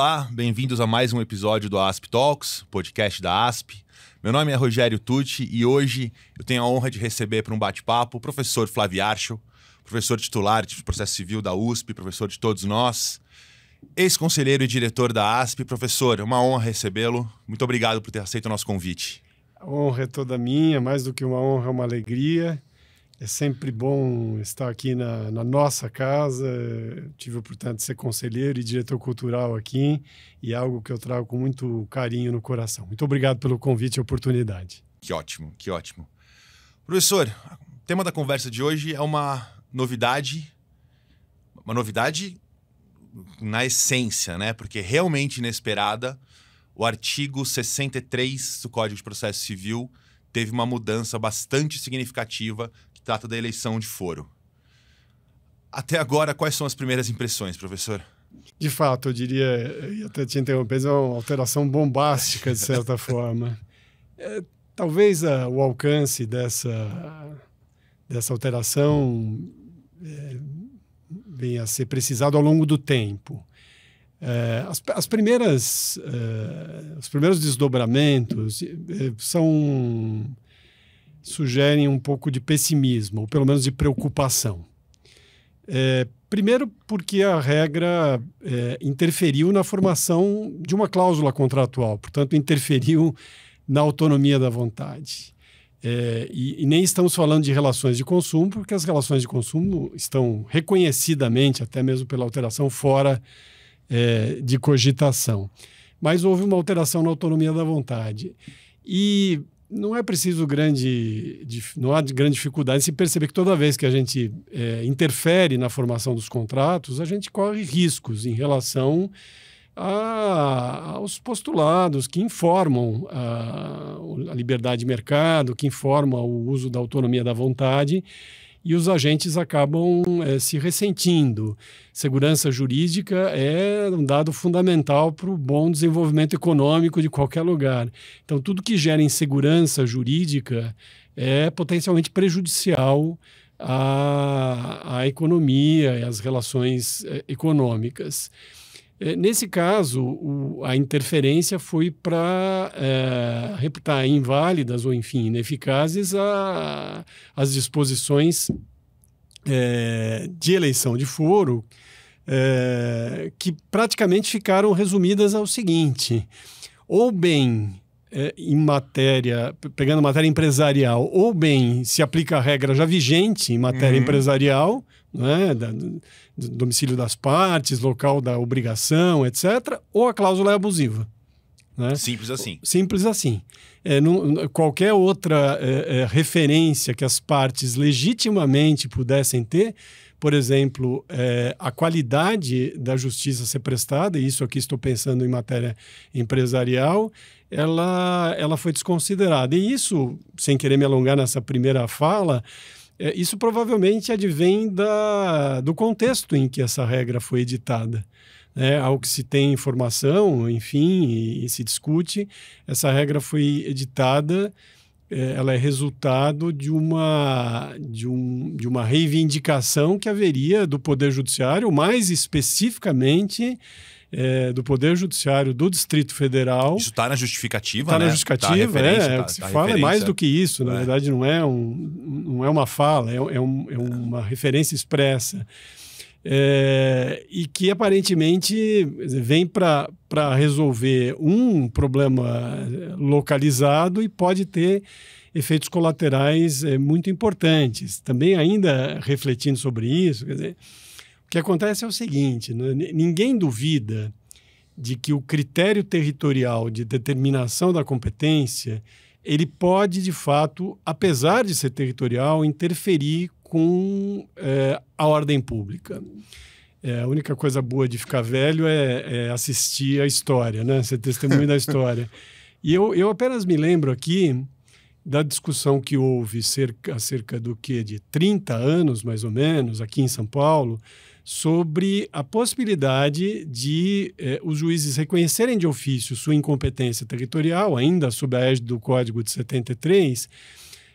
Olá, bem-vindos a mais um episódio do ASP Talks, podcast da ASP. Meu nome é Rogério Tucci e hoje eu tenho a honra de receber para um bate-papo o professor Flávio Archo, professor titular de processo civil da USP, professor de todos nós, ex-conselheiro e diretor da ASP. Professor, é uma honra recebê-lo. Muito obrigado por ter aceito o nosso convite. A honra é toda minha, mais do que uma honra, é uma alegria. É sempre bom estar aqui na, na nossa casa. tive a oportunidade de ser conselheiro e diretor cultural aqui, e é algo que eu trago com muito carinho no coração. Muito obrigado pelo convite e oportunidade. Que ótimo, que ótimo. Professor, o tema da conversa de hoje é uma novidade, uma novidade na essência, né? Porque realmente inesperada, o artigo 63 do Código de Processo Civil teve uma mudança bastante significativa trata da eleição de foro. Até agora, quais são as primeiras impressões, professor? De fato, eu diria, e até te interromper, é uma alteração bombástica, de certa forma. É, talvez a, ah, o alcance dessa, dessa alteração é, venha a ser precisado ao longo do tempo. É, as, as, primeiras, é, os primeiros desdobramentos é, são sugerem um pouco de pessimismo, ou pelo menos de preocupação. É, primeiro, porque a regra é, interferiu na formação de uma cláusula contratual, portanto, interferiu na autonomia da vontade. É, e, e, nem estamos falando de relações de consumo, porque as relações de consumo estão reconhecidamente, até mesmo pela alteração, fora é, de cogitação. Mas houve uma alteração na autonomia da vontade. E não é preciso grande, não há grande dificuldade se perceber que toda vez que a gente é, interfere na formação dos contratos, a gente corre riscos em relação a, aos postulados que informam a, a liberdade de mercado, que informam o uso da autonomia da vontade e os agentes acabam é, se ressentindo. Segurança jurídica é um dado fundamental para o bom desenvolvimento econômico de qualquer lugar. Então, tudo que gera insegurança jurídica é potencialmente prejudicial à, à economia e às relações eh, econômicas. Eh, nesse caso, o, a interferência foi para é, eh, reputar inválidas ou, enfim, ineficazes a, as disposições é, de eleição de foro, é, que praticamente ficaram resumidas ao seguinte: ou bem é, em matéria, pegando matéria empresarial, ou bem se aplica a regra já vigente em matéria uhum. empresarial, né, da, do domicílio das partes, local da obrigação, etc., ou a cláusula é abusiva. Né? Simples assim. Simples assim. É, não, qualquer outra é, é, referência que as partes legitimamente pudessem ter, por exemplo, é, a qualidade da justiça ser prestada, e isso aqui estou pensando em matéria empresarial, ela, ela foi desconsiderada. E isso, sem querer me alongar nessa primeira fala, é, isso provavelmente advém da, do contexto em que essa regra foi editada. É, ao que se tem informação, enfim, e, e se discute, essa regra foi editada é, ela é resultado de uma, de, um, de uma reivindicação que haveria do Poder Judiciário, mais especificamente é, do Poder Judiciário do Distrito Federal. Isso está na justificativa, Está né? na justificativa, tá, né? tá é. é tá, se tá fala é mais do que isso. Na é. verdade, não é, um, não é uma fala, é, é um, é uma referência expressa. É, e que aparentemente vem para resolver um problema localizado e pode ter efeitos colaterais é, muito importantes. Também ainda refletindo sobre isso, quer dizer, o que acontece é o seguinte: né? ninguém duvida de que o critério territorial de determinação da competência ele pode, de fato, apesar de ser territorial, interferir com é, a ordem pública. É, a única coisa boa de ficar velho é, é assistir a história, né? ser testemunho da história. E eu, eu apenas me lembro aqui da discussão que houve cerca, cerca do que de 30 anos, mais ou menos, aqui em São Paulo, sobre a possibilidade de eh, os juízes reconhecerem de ofício sua incompetência territorial, ainda sob a égide do Código de 73,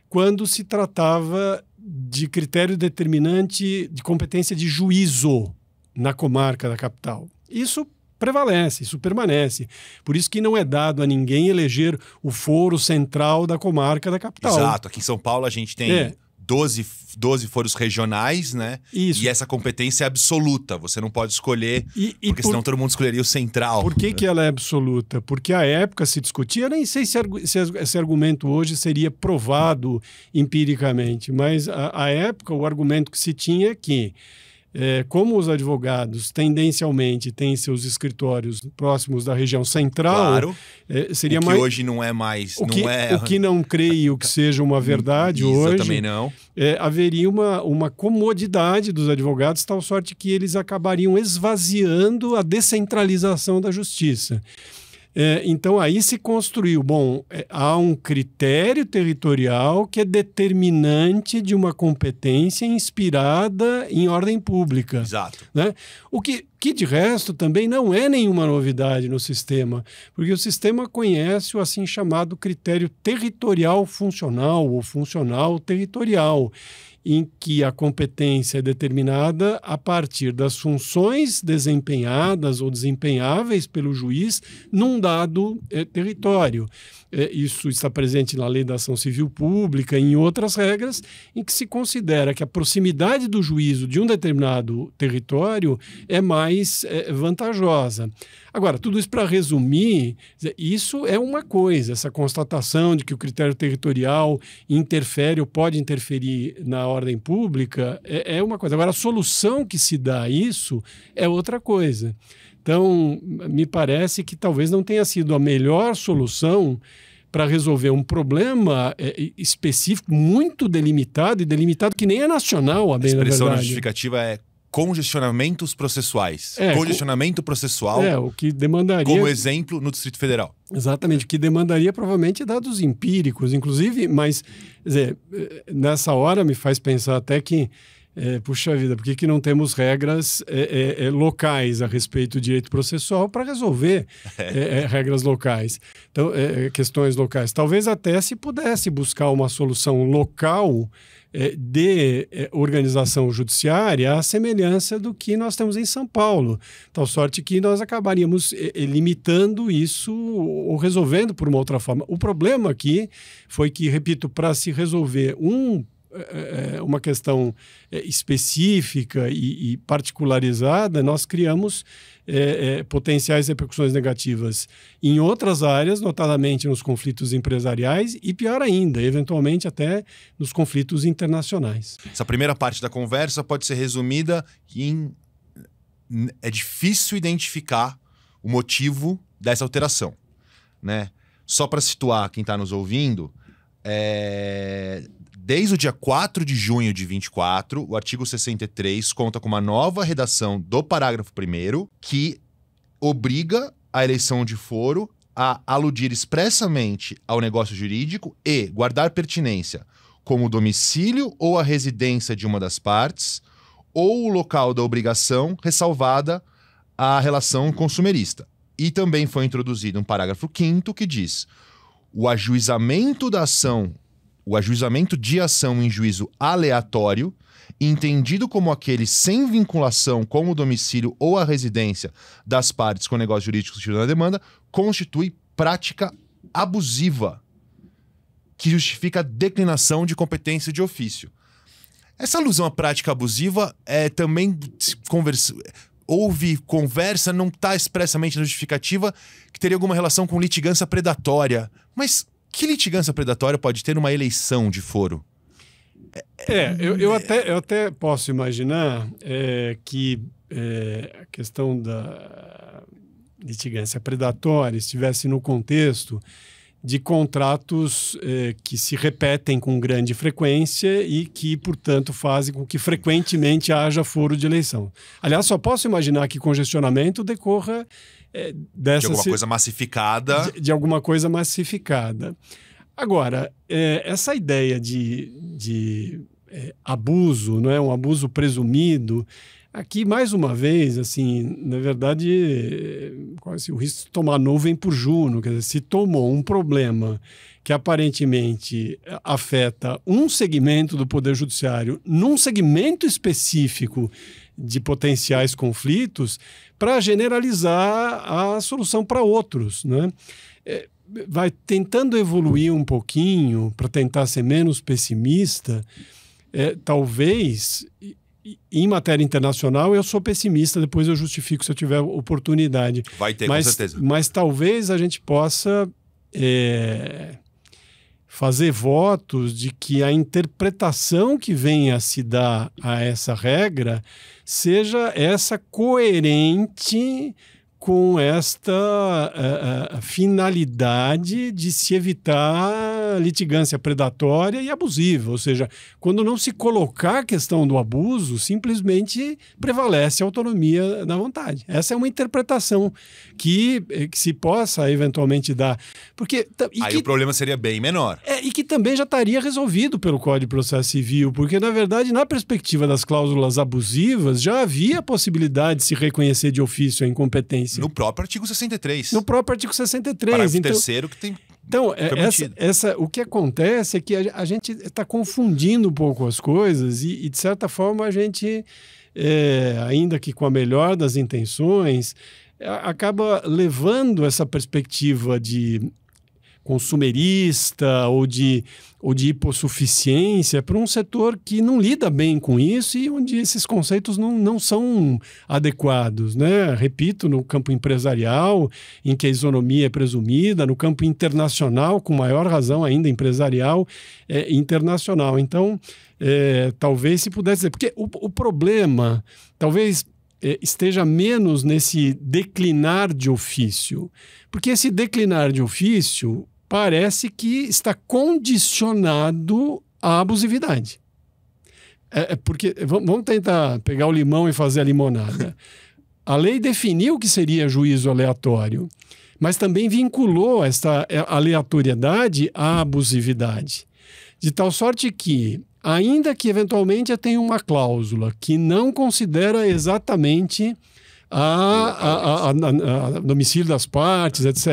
quando se tratava de critério determinante de competência de juízo na comarca da capital. Isso prevalece, isso permanece. Por isso que não é dado a ninguém eleger o foro central da comarca da capital. Exato, aqui em São Paulo a gente tem é. 12, 12 foros regionais, né? Isso. E essa competência é absoluta, você não pode escolher, e, e porque por... senão todo mundo escolheria o central. Por que, que ela é absoluta? Porque a época se discutia, nem sei se, se esse argumento hoje seria provado empiricamente, mas a, a época o argumento que se tinha é que é, como os advogados tendencialmente têm seus escritórios próximos da região central, claro, é, seria o que mais hoje não é mais o que não, é... o que não creio que seja uma verdade Isso hoje. também não. É, haveria uma, uma comodidade dos advogados, tal sorte que eles acabariam esvaziando a descentralização da justiça. É, então aí se construiu. Bom, é, há um critério territorial que é determinante de uma competência inspirada em ordem pública. Exato. Né? O que, que de resto também não é nenhuma novidade no sistema, porque o sistema conhece o assim chamado critério territorial funcional ou funcional territorial em que a competência é determinada a partir das funções desempenhadas ou desempenháveis pelo juiz num dado eh, território. É, isso está presente na lei da ação civil pública, em outras regras, em que se considera que a proximidade do juízo de um determinado território é mais é, vantajosa. Agora, tudo isso para resumir, isso é uma coisa, essa constatação de que o critério territorial interfere ou pode interferir na ordem pública é, é uma coisa. Agora, a solução que se dá a isso é outra coisa. Então, me parece que talvez não tenha sido a melhor solução para resolver um problema é, específico, muito delimitado, e delimitado que nem é nacional, a bem A expressão justificativa é congestionamentos processuais. É, congestionamento processual. É, o que demandaria. Como exemplo, no Distrito Federal. Exatamente, o que demandaria provavelmente é dados empíricos, inclusive, mas, quer dizer, eh, nessa hora me faz pensar até que é, puxa vida, por que, que não temos regras é, é, é locais a respeito do direito processual para resolver é. É, regras locais, então, questões locais? Talvez até se pudesse buscar uma solução local de organização judiciária à semelhança do que nós temos em São Paulo, tal sorte que nós acabaríamos limitando isso ou resolvendo por uma outra forma. O problema aqui foi que, repito, para se resolver um é, é, uma questão é, específica e, e particularizada, nós criamos é, é, potenciais repercussões negativas em outras áreas, notadamente nos conflitos empresariais e, pior ainda, eventualmente até nos conflitos internacionais. Essa primeira parte da conversa pode ser resumida em. É difícil identificar o motivo dessa alteração. Né? Só para situar quem está nos ouvindo, é, desde o dia 4 de junho de 24, o artigo 63 conta com uma nova redação do parágrafo 1 que obriga a eleição de foro a aludir expressamente ao negócio jurídico e guardar pertinência como o domicílio ou a residência de uma das partes ou o local da obrigação, ressalvada a relação consumerista. E também foi introduzido um parágrafo 5 que diz: o ajuizamento da ação, o ajuizamento de ação em juízo aleatório, entendido como aquele sem vinculação com o domicílio ou a residência das partes com negócios jurídicos que na demanda, constitui prática abusiva que justifica a declinação de competência de ofício. Essa alusão à prática abusiva é também conversa, houve conversa, não está expressamente na justificativa, que teria alguma relação com litigância predatória. Mas que litigância predatória pode ter uma eleição de foro? É, eu, eu, até, eu até posso imaginar é, que é, a questão da litigância predatória estivesse no contexto de contratos eh, que se repetem com grande frequência e que, portanto, fazem com que frequentemente haja foro de eleição. Aliás, só posso imaginar que congestionamento decorra eh, dessa. De alguma coisa massificada. De, de, alguma coisa massificada. Agora, eh, essa ideia de, de eh, abuso, não é? um abuso presumido, Aqui, mais uma vez, assim, na verdade, o risco de tomar nuvem por Juno, quer dizer, se tomou um problema que aparentemente eh, afeta um segmento do Poder Judiciário, num segmento específico de potenciais conflitos, para generalizar a solução para outros, né? É, vai tentando evoluir um pouquinho para tentar ser menos pessimista, é, talvez em matéria internacional, eu sou pessimista, depois eu justifico se eu tiver oportunidade. Vai ter, mas, com certeza. Mas talvez a gente possa é, fazer votos de que a interpretação que venha a se dar a essa regra seja essa coerente com esta uh, uh, finalidade de se evitar litigância predatória e abusiva, ou seja, quando não se colocar a questão do abuso, simplesmente prevalece a autonomia da vontade. Essa é uma interpretação que, eh, que se possa eventualmente dar, porque aí que, o problema seria bem menor é, e que também já estaria resolvido pelo Código de Processo Civil, porque na verdade na perspectiva das cláusulas abusivas já havia a possibilidade de se reconhecer de ofício a incompetência no próprio artigo 63. No próprio artigo 63. Parágrafo então, terceiro que tem então, é, essa, essa, o que acontece é que a, a gente está confundindo um pouco as coisas e, e de certa forma, a gente, é, ainda que com a melhor das intenções, acaba levando essa perspectiva de consumerista ou de, ou de hipossuficiência para um setor que não lida bem com isso e onde esses conceitos não, não são adequados. Né? Repito, no campo empresarial, em que a isonomia é presumida, no campo internacional, com maior razão ainda empresarial, é, internacional. Então, é, talvez se pudesse dizer, porque o, o problema, talvez é, esteja menos nesse declinar de ofício. Porque esse declinar de ofício, parece que está condicionado à abusividade. É, é porque vamos tentar pegar o limão e fazer a limonada. A lei definiu o que seria juízo aleatório, mas também vinculou esta é, aleatoriedade à abusividade. De tal sorte que, ainda que eventualmente tenha uma cláusula que não considera exatamente a, a, a, domicílio das partes, etc.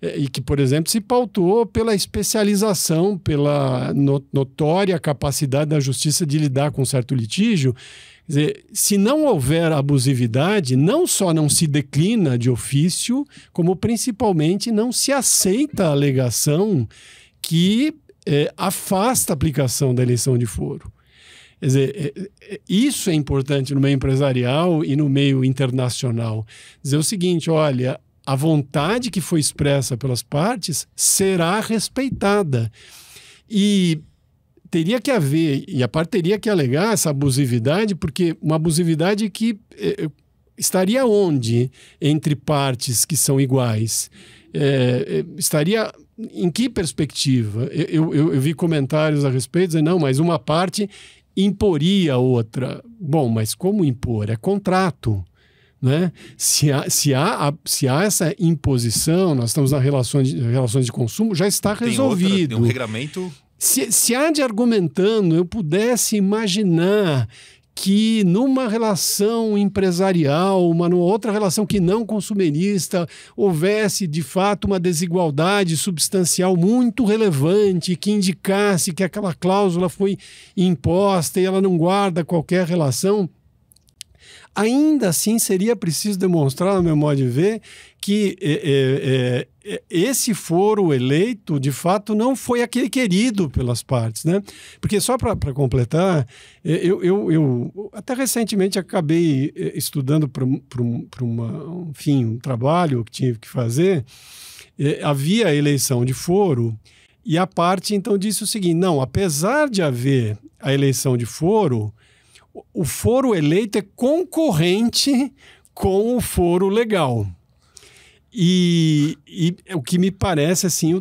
É, e que, por exemplo, se pautou pela especialização, pela notória capacidade da justiça de lidar com certo litígio. Quer dizer, se não houver abusividade, não só não se declina de ofício, como principalmente não se aceita a alegação que é, afasta a aplicação da eleição de foro. Quer dizer, é, é, é, isso é importante no meio empresarial e no meio internacional. Dizer o seguinte: olha, a vontade que foi expressa pelas partes será respeitada. E teria que haver, e a parte teria que alegar essa abusividade, porque uma abusividade que estaria onde entre partes que são iguais? estaria em que perspectiva? Eu, eu, eu, vi comentários a respeito dizendo, não, mas uma parte imporia outra. Bom, mas como impor? É contrato. Né? Se, há, se, há, se há essa imposição, nós estamos nas relações de, relações de consumo, já está tem resolvido. Outra, tem um regulamento. Se, se há de argumentando, eu pudesse imaginar que numa relação empresarial, uma outra relação que não consumerista, houvesse de fato uma desigualdade substancial muito relevante que indicasse que aquela cláusula foi imposta e ela não guarda qualquer relação Ainda assim, seria preciso demonstrar, no meu modo de ver, que é, é, é, é, esse foro eleito, de fato, não foi aquele querido pelas partes. Né? Porque, só para completar, é, eu, eu, eu, até recentemente acabei é, estudando para um, um trabalho que tive que fazer. havia eleição de foro. E a parte então disse o seguinte: não, apesar de haver a eleição de foro, o foro eleito é concorrente com o foro legal. E, e, o que me parece assim,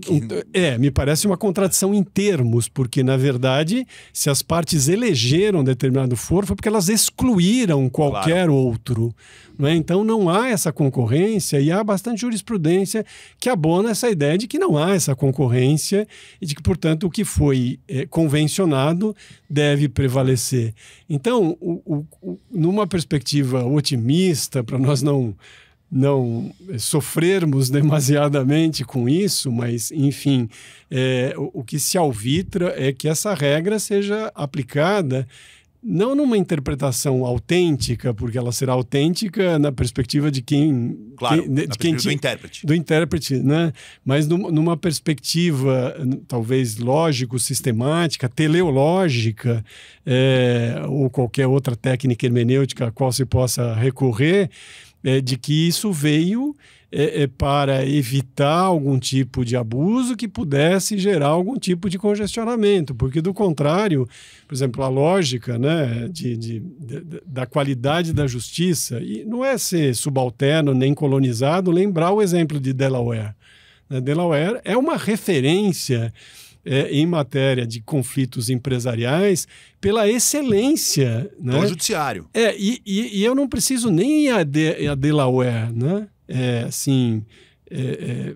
é, me parece uma contradição em termos, porque na verdade, se as partes elegeram determinado foro, foi porque elas excluíram qualquer claro. outro. É? Então não há essa concorrência e há bastante jurisprudência que abona essa ideia de que não há essa concorrência e de que, portanto, o que foi é, convencionado deve prevalecer. Então, o, o, numa perspectiva otimista, para nós não não eh, sofrermos demasiadamente com isso, mas, enfim, é, o, o que se alvitra é que essa regra seja aplicada não numa interpretação autêntica, porque ela será autêntica na perspectiva de quem. Claro, quem, de, de quem te, do intérprete. Do intérprete, né? Mas num, numa perspectiva, talvez lógico-sistemática, teleológica, é, ou qualquer outra técnica hermenêutica a qual se possa recorrer é, de que isso veio é, é, para evitar algum tipo de abuso que pudesse gerar algum tipo de congestionamento, porque do contrário, por exemplo, a lógica né, de, de, de da qualidade da justiça, e não é ser subalterno nem colonizado, lembrar o exemplo de Delaware. Né? Delaware é uma referência é, em matéria de conflitos empresariais pela excelência. Né? Pelo judiciário. É, e, e, e eu não preciso nem ir a, de, a Delaware, né? É, assim, é, é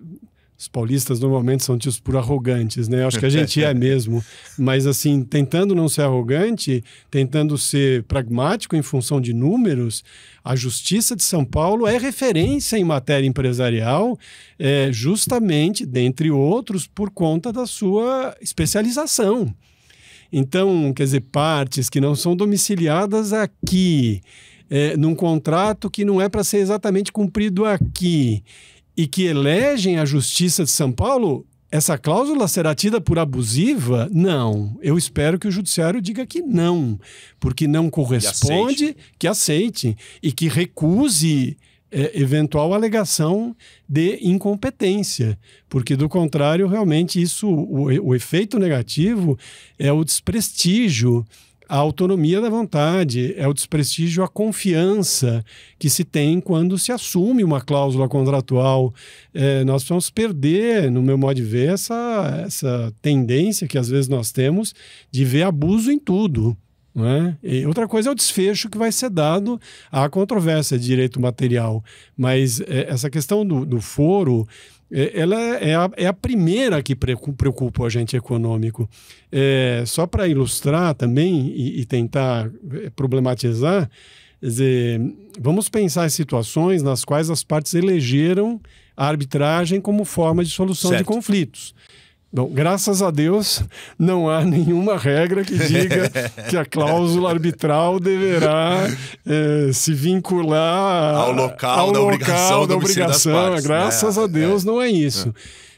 os paulistas normalmente são tidos por arrogantes, né? Eu acho que a gente é mesmo. Mas, assim, tentando não ser arrogante, tentando ser pragmático em função de números, a Justiça de São Paulo é referência em matéria empresarial, é, justamente, dentre outros, por conta da sua especialização. Então, quer dizer, partes que não são domiciliadas aqui. É, num contrato que não é para ser exatamente cumprido aqui e que elegem a Justiça de São Paulo, essa cláusula será tida por abusiva? Não. Eu espero que o judiciário diga que não, porque não corresponde, aceite. que aceite e que recuse é, eventual alegação de incompetência, porque do contrário, realmente isso o, o efeito negativo é o desprestígio a autonomia da vontade, é o desprestígio à confiança que se tem quando se assume uma cláusula contratual. É, nós vamos perder, no meu modo de ver, essa, essa tendência que às vezes nós temos de ver abuso em tudo. É? outra coisa é o desfecho que vai ser dado à controvérsia de direito material. Mas é, essa questão do, do foro é, ela é a, é a, primeira que preocupa o agente econômico. É, só para ilustrar também e, e tentar é, problematizar, dizer, vamos pensar em situações nas quais as partes elegeram a arbitragem como forma de solução certo. de conflitos. Bom, graças a Deus, não há nenhuma regra que diga que a cláusula arbitral deverá eh, se vincular ao local, ao da, local obrigação, da obrigação. partes, graças né? a Deus, é. não é, é. isso. É.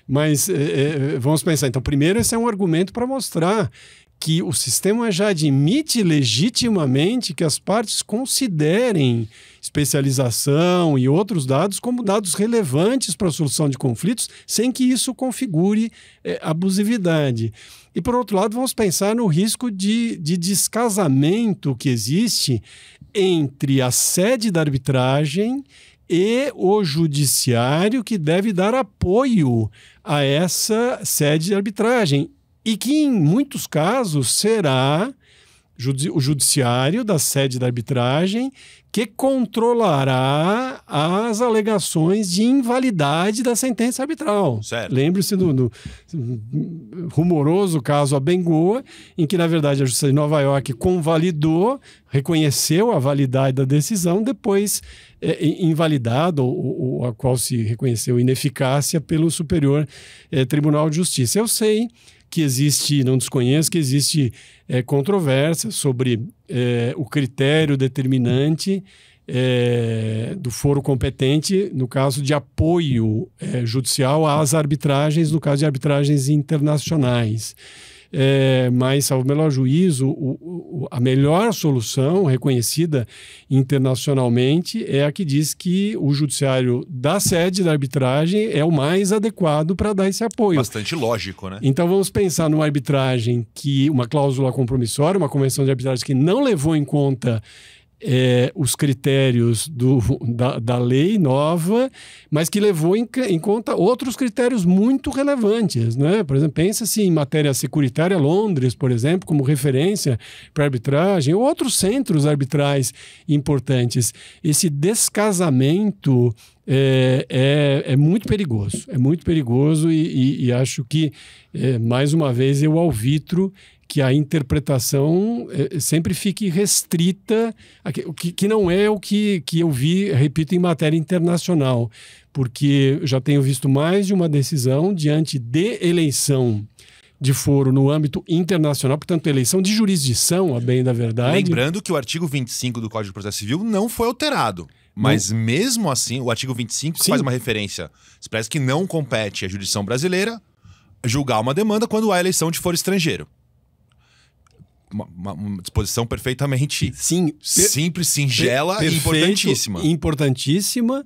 Mas eh, eh, vamos pensar. Então, primeiro, esse é um argumento para mostrar que o sistema já admite legitimamente que as partes considerem especialização e outros dados como dados relevantes para a solução de conflitos, sem que isso configure é, abusividade. E, por outro lado, vamos pensar no risco de, de descasamento que existe entre a sede da arbitragem e o judiciário que deve dar apoio a essa sede de arbitragem e que, em muitos casos, será o judiciário da sede da arbitragem que controlará as alegações de invalidade da sentença arbitral. Lembre-se do, do, rumoroso caso Abengoa, em que, na verdade, a Justiça de Nova York convalidou, reconheceu a validade da decisão, depois é, invalidada, ou, ou, a qual se reconheceu ineficácia pelo Superior é, Tribunal de Justiça. Eu sei que existe, não desconheço, que existe é, controvérsia sobre é, o critério determinante é, do foro competente no caso de apoio judicial às arbitragens, no caso de arbitragens internacionais é, mas, ao melhor juízo, o, o, a melhor solução reconhecida internacionalmente é a que diz que o judiciário da sede da arbitragem é o mais adequado para dar esse apoio. Bastante lógico, né? Então vamos pensar numa arbitragem que uma cláusula compromissória, uma convenção de arbitragem que não levou em conta é, os critérios do, da, da, lei nova, mas que levou em, em, conta outros critérios muito relevantes. Né? Por exemplo, pensa-se assim, em matéria securitária, Londres, por exemplo, como referência para arbitragem, ou outros centros arbitrais importantes. Esse descasamento é, é, é muito perigoso. É muito perigoso e, e, e acho que, é, mais uma vez, eu alvitro que a interpretação é, sempre fique restrita, que, que não é o que, que eu vi, repito, em matéria internacional, porque já tenho visto mais de uma decisão diante de eleição de foro no âmbito internacional, portanto, eleição de jurisdição, a bem da verdade. Lembrando que o artigo 25 do Código de Processo Civil não foi alterado. Mas mesmo assim, o artigo 25 Sim. faz uma referência. Parece que não compete à jurisdição brasileira julgar uma demanda quando há eleição de for estrangeiro. Uma, uma, uma disposição perfeitamente Sim. simples, singela per e importantíssima. Importantíssima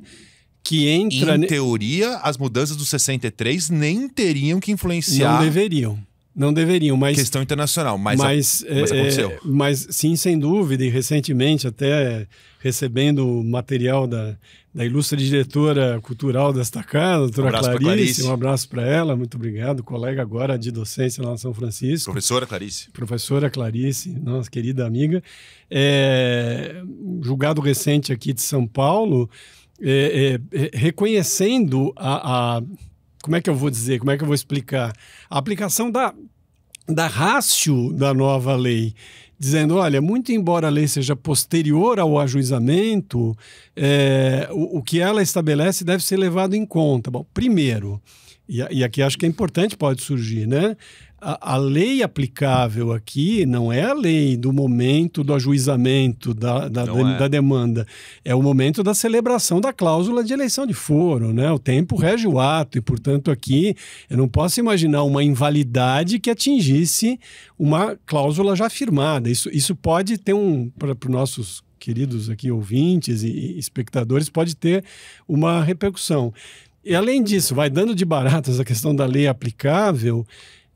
que entra. Em teoria, as mudanças do 63 nem teriam que influenciar. Não deveriam não deveriam, mas... Questão internacional, mas, mas, a, mas é, é, aconteceu. mas sim, sem dúvida, e recentemente até recebendo material da, da ilustre diretora cultural desta casa, doutora um Clarice, Clarice, um abraço para ela, muito obrigado, colega agora de docência lá em São Francisco. Professora Clarice. Professora Clarice, nossa querida amiga. É, julgado recente aqui de São Paulo, é, é reconhecendo a, a como é que eu vou dizer, como é que eu vou explicar? A aplicação da da rácio da nova lei, dizendo: olha, muito embora a lei seja posterior ao ajuizamento, é, o, o, que ela estabelece deve ser levado em conta. Bom, primeiro, e, e aqui acho que é importante, pode surgir, né? a, a, lei aplicável aqui não é a lei do momento do ajuizamento da, da, de, é. da, demanda, é o momento da celebração da cláusula de eleição de foro, né? O tempo rege o ato e, portanto, aqui eu não posso imaginar uma invalidade que atingisse uma cláusula já firmada. Isso, isso pode ter um, para os nossos queridos aqui ouvintes e espectadores, pode ter uma repercussão. E além disso, vai dando de baratas a questão da lei aplicável,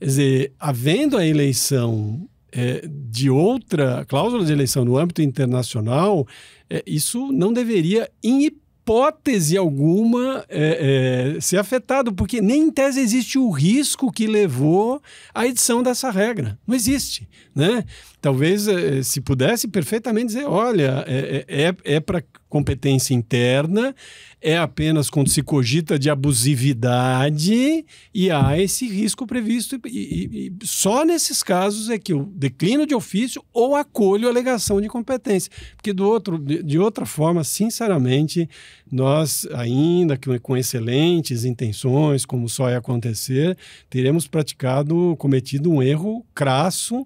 Quer dizer, havendo a eleição é, de outra cláusula de eleição no âmbito internacional, é, isso não deveria, em hipótese alguma, é, é ser afetado, porque nem em tese existe o risco que levou à edição dessa regra. Não existe. Né? Talvez é, se pudesse perfeitamente dizer: olha, é, é para competência interna, é apenas quando se cogita de abusividade e há esse risco previsto. E, e, e só nesses casos é que eu declino de ofício ou acolho a alegação de competência. Porque do outro, de, de outra forma, sinceramente, nós, ainda que com excelentes intenções, como só ia acontecer, teremos praticado, cometido um erro crasso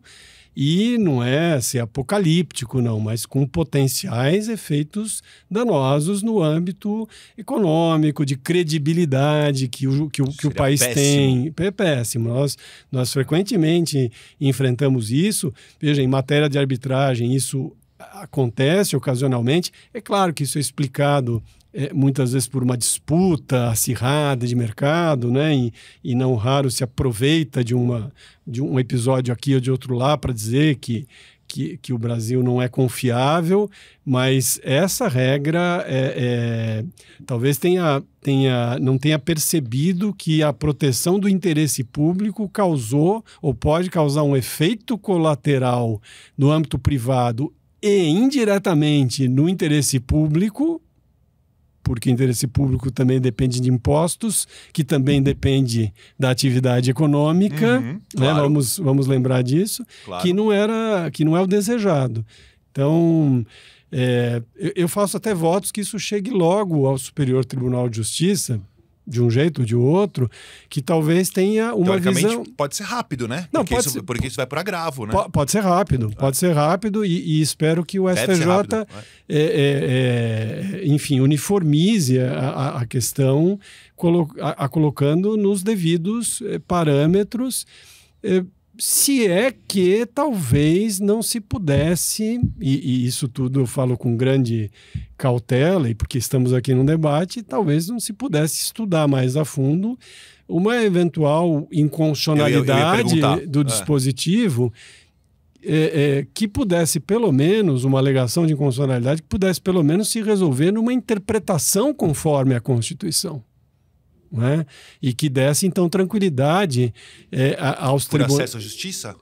e não é ser apocalíptico, não, mas com potenciais efeitos danosos no âmbito econômico, de credibilidade que o, que o, que o país péssimo. tem. É péssimo. Nós, nós frequentemente enfrentamos isso. Veja, em matéria de arbitragem, isso acontece ocasionalmente. É claro que isso é explicado é, muitas vezes por uma disputa acirrada de mercado, né? E, e, não raro se aproveita de, uma, de um episódio aqui ou de outro lá para dizer que, que, que, o Brasil não é confiável, mas essa regra é, é, talvez tenha, tenha, não tenha percebido que a proteção do interesse público causou ou pode causar um efeito colateral no âmbito privado e indiretamente no interesse público porque o interesse público também depende de impostos, que também depende da atividade econômica, uhum, né? claro. né? vamos, vamos lembrar disso, claro. que não era que não é o desejado. Então, é, eu faço até votos que isso chegue logo ao Superior Tribunal de Justiça, de um jeito ou de outro, que talvez tenha uma visão... pode ser rápido, né? Não, porque, pode isso, ser... porque isso vai para agravo, né? Pode, ser rápido, é. pode ser rápido e, e espero que o STJ, é. é, é, é, enfim, uniformize a, a questão, a, a colocando nos devidos eh, parâmetros eh, se é que talvez não se pudesse, e, e, isso tudo eu falo com grande cautela, e porque estamos aqui num debate, talvez não se pudesse estudar mais a fundo uma eventual inconstitucionalidade do é. dispositivo. É. É, é, que pudesse pelo menos uma alegação de inconstitucionalidade que pudesse pelo menos se resolver numa interpretação conforme a Constituição né? E que desse, então, tranquilidade é, aos tribunais. acesso à justiça?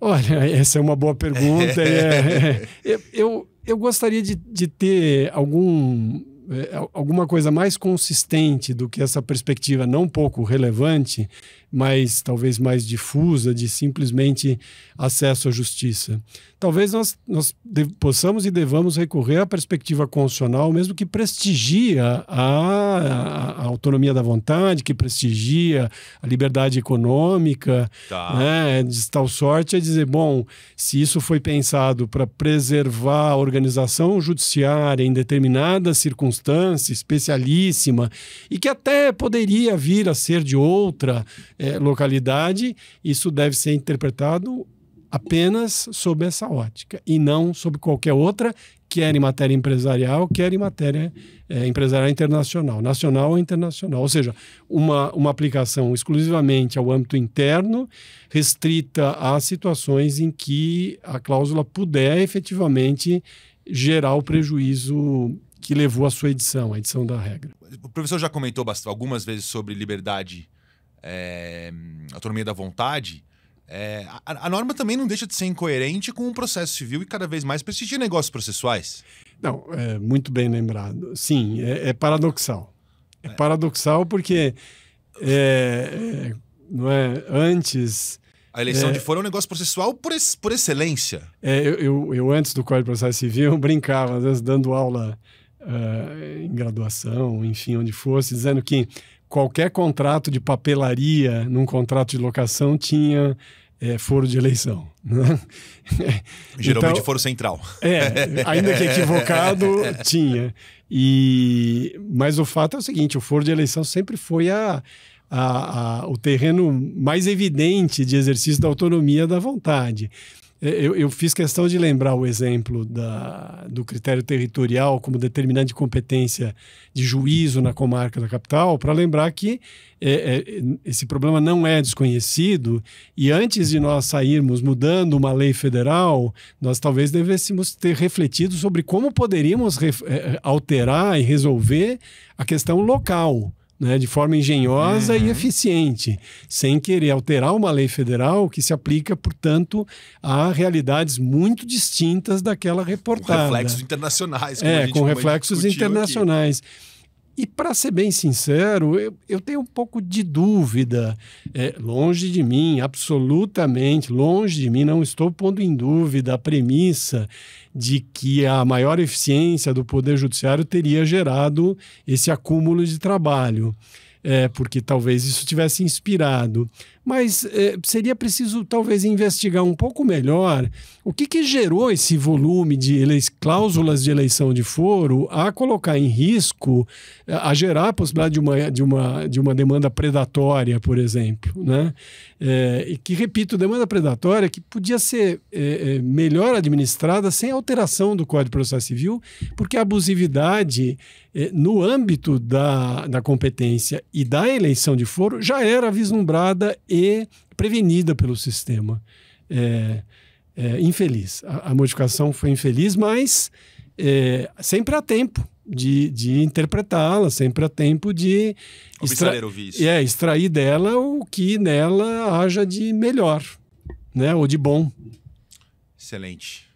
Olha, essa é uma boa pergunta. é, é, é. eu, eu gostaria de, de ter algum é, alguma coisa mais consistente do que essa perspectiva não pouco relevante, mas talvez mais difusa, de simplesmente acesso à justiça. Talvez nós, nós possamos e devamos recorrer à perspectiva constitucional, mesmo que prestigia a, a, autonomia da vontade, que prestigia a liberdade econômica, tá. né? de tal sorte a é dizer, bom, se isso foi pensado para preservar a organização judiciária em determinadas circunstâncias, circunstância especialíssima e que até poderia vir a ser de outra é, localidade, isso deve ser interpretado apenas sob essa ótica e não sob qualquer outra, quer em matéria empresarial, quer em matéria é, empresarial internacional, nacional ou internacional. Ou seja, uma, uma aplicação exclusivamente ao âmbito interno, restrita a situações em que a cláusula puder efetivamente gerar o prejuízo que levou à sua edição, a edição da regra. O professor já comentou bastante, algumas vezes sobre liberdade, é, autonomia da vontade. É, a, a, norma também não deixa de ser incoerente com o processo civil e cada vez mais prestigia negócios processuais. Não, é muito bem lembrado. Sim, é, é paradoxal. É, paradoxal porque é, é, não é antes. A eleição é de fora é um negócio processual por, ex, por excelência. É, eu, eu, eu, antes do Código de Processo Civil brincava, às vezes dando aula uh, em graduação, enfim, onde fosse, dizendo que qualquer contrato de papelaria num contrato de locação tinha é, foro de eleição. Né? Geralmente então, foro central. É, ainda que equivocado, tinha. E, mas o fato é o seguinte: o foro de eleição sempre foi a, a, a, o terreno mais evidente de exercício da autonomia da vontade. É, eu, eu, fiz questão de lembrar o exemplo da, do critério territorial como determinante de competência de juízo na comarca da capital, para lembrar que é, é, esse problema não é desconhecido e antes de nós sairmos mudando uma lei federal, nós talvez devêssemos ter refletido sobre como poderíamos é, é, alterar e resolver a questão local né, de forma engenhosa uhum. e eficiente, sem querer alterar uma lei federal que se aplica, portanto, a realidades muito distintas daquela reportada. Com reflexos internacionais. é, gente, com reflexos internacionais. Aqui. E para ser bem sincero, eu, eu, tenho um pouco de dúvida. É, longe de mim, absolutamente longe de mim, não estou pondo em dúvida a premissa de que a maior eficiência do Poder Judiciário teria gerado esse acúmulo de trabalho. É, porque talvez isso tivesse inspirado mas eh, seria preciso talvez investigar um pouco melhor o que, que gerou esse volume de cláusulas de eleição de foro a colocar em risco, a gerar a possibilidade de uma, de uma, de uma demanda predatória, por exemplo. Né? Eh, e que, repito, demanda predatória que podia ser eh, eh, melhor administrada sem alteração do Código de Processo Civil, porque a abusividade no âmbito da, da competência e da eleição de foro já era vislumbrada e prevenida pelo sistema. É, é, infeliz. A, a, modificação foi infeliz, mas é, sempre há tempo de, de interpretá-la, sempre há tempo de extra é, extrair dela o que nela haja de melhor, né? ou de bom. Excelente.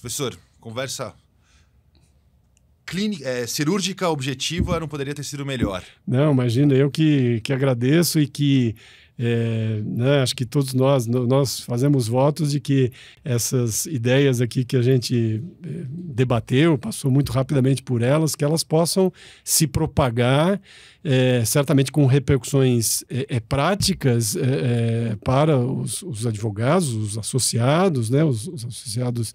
Professor, conversa clínica, é, cirúrgica objetiva não poderia ter sido melhor. Não, imagina, eu que, que agradeço e que é, né, acho que todos nós, nós fazemos votos de que essas ideias aqui que a gente é, debateu, passou muito rapidamente por elas, que elas possam se propagar, é, certamente com repercussões é, é práticas é, para os, os, advogados, os associados, né, os, os associados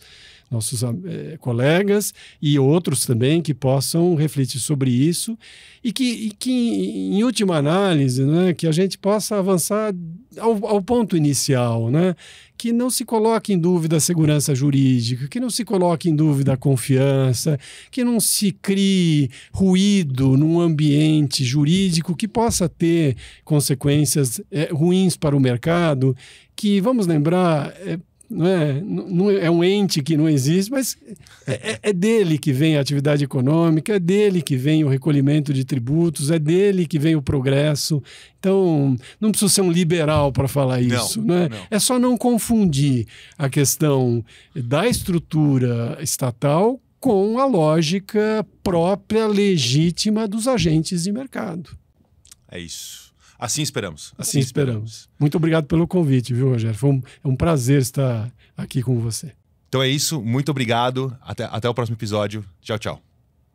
nossos é, colegas e outros também que possam refletir sobre isso e que, e que em última análise, né, que a gente possa avançar ao, ao ponto inicial, né, que não se coloque em dúvida a segurança jurídica, que não se coloque em dúvida a confiança, que não se crie ruído num ambiente jurídico que possa ter consequências é, ruins para o mercado, que, vamos lembrar, é, não é, não é, é um ente que não existe, mas é, é, é, dele que vem a atividade econômica, é dele que vem o recolhimento de tributos, é dele que vem o progresso. Então, não preciso ser um liberal para falar isso. Não, é? não. É só não confundir a questão da estrutura estatal com a lógica própria, legítima dos agentes de mercado. É isso. Assim esperamos. Assim, assim esperamos. esperamos. Muito obrigado pelo convite, viu, Rogério? Foi um, é um prazer estar aqui com você. Então é isso. Muito obrigado. Até, até o próximo episódio. Tchau, tchau.